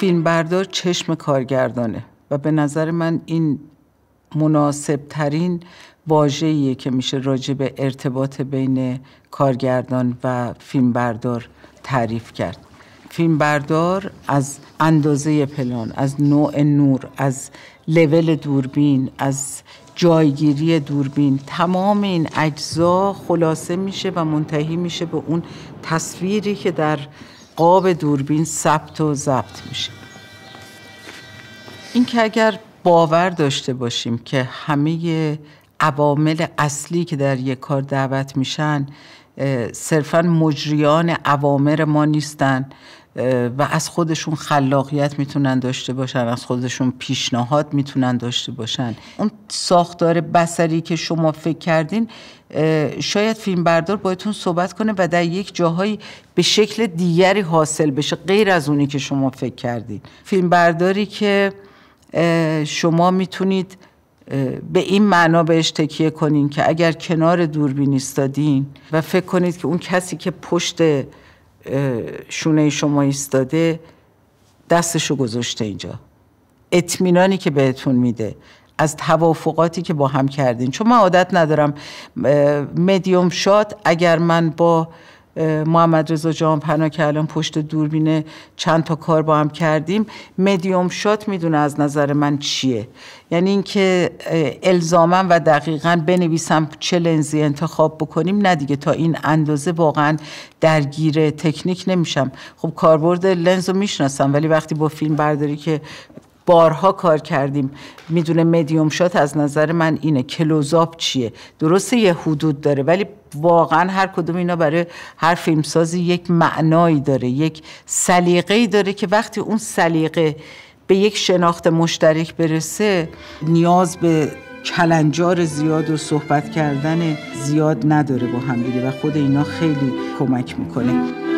فیلمبردار چشم کارگردانه و به نظر من این مناسب ترین که میشه راجع به ارتباط بین کارگردان و فیلمبردار تعریف کرد فیلمبردار از اندازه پلان از نوع نور از لول دوربین از جایگیری دوربین تمام این اجزا خلاصه میشه و منتهی میشه به اون تصویری که در قاب دوربین ثبت و ضبط میشه اینکه اگر باور داشته باشیم که همه عوامل اصلی که در یک کار دعوت میشن صرفا مجریان عوامر ما نیستن و از خودشون خلاقیت میتونن داشته باشن از خودشون پیشنهاد میتونن داشته باشن اون ساختار بسری که شما فکر کردین شاید فیلم بردار بایتون صحبت کنه و در یک جاهایی به شکل دیگری حاصل بشه غیر از اونی که شما فکر کردین فیلم برداری که شما میتونید به این معنا بهش تکیه کنین که اگر کنار دوربین ایستادین و فکر کنید که اون کسی که پشت شونه شما ایستاده دستشو گذاشته اینجا اطمینانی که بهتون میده از توافقاتی که با هم کردین چون من عادت ندارم مدیوم شات اگر من با محمد رضا جان پنا که الان پشت دوربینه چند تا کار با هم کردیم مدیوم شات میدونه از نظر من چیه یعنی اینکه الزاما و دقیقا بنویسم چه لنزی انتخاب بکنیم نه دیگه تا این اندازه واقعا درگیر تکنیک نمیشم خب کاربرد لنز رو میشناسم ولی وقتی با فیلم برداری که بارها کار کردیم میدونه مدیوم شات از نظر من اینه کلوزاب چیه درسته یه حدود داره ولی واقعا هر کدوم اینا برای هر فیلمسازی یک معنایی داره یک ای داره که وقتی اون سلیقه به یک شناخت مشترک برسه نیاز به کلنجار زیاد و صحبت کردن زیاد نداره با هم دیگه و خود اینا خیلی کمک میکنه